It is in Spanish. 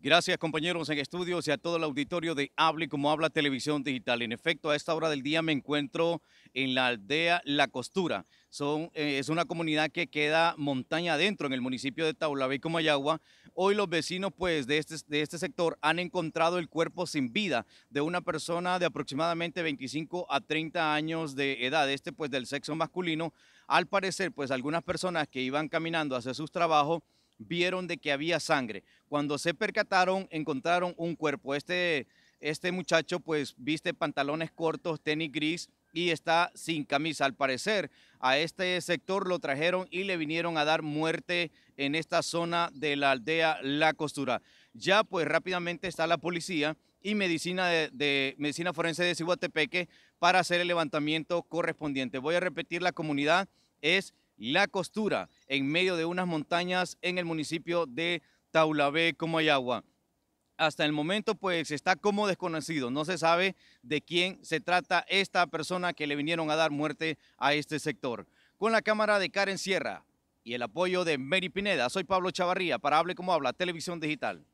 Gracias compañeros en estudios y a todo el auditorio de Hable como habla Televisión Digital. En efecto, a esta hora del día me encuentro en la aldea La Costura. Eh, es una comunidad que queda montaña adentro en el municipio de como Ayagua. Hoy los vecinos pues, de, este, de este sector han encontrado el cuerpo sin vida de una persona de aproximadamente 25 a 30 años de edad, este pues del sexo masculino. Al parecer, pues algunas personas que iban caminando hacia sus trabajos vieron de que había sangre. Cuando se percataron, encontraron un cuerpo. Este, este muchacho pues viste pantalones cortos, tenis gris y está sin camisa. Al parecer a este sector lo trajeron y le vinieron a dar muerte en esta zona de la aldea La Costura. Ya pues rápidamente está la policía y medicina, de, medicina forense de Cihuatepeque para hacer el levantamiento correspondiente. Voy a repetir la comunidad es la Costura, en medio de unas montañas en el municipio de Taulabé, Comayagua. Hasta el momento, pues está como desconocido, no se sabe de quién se trata esta persona que le vinieron a dar muerte a este sector. Con la cámara de Karen Sierra y el apoyo de Mary Pineda, soy Pablo Chavarría para Hable como habla, Televisión Digital.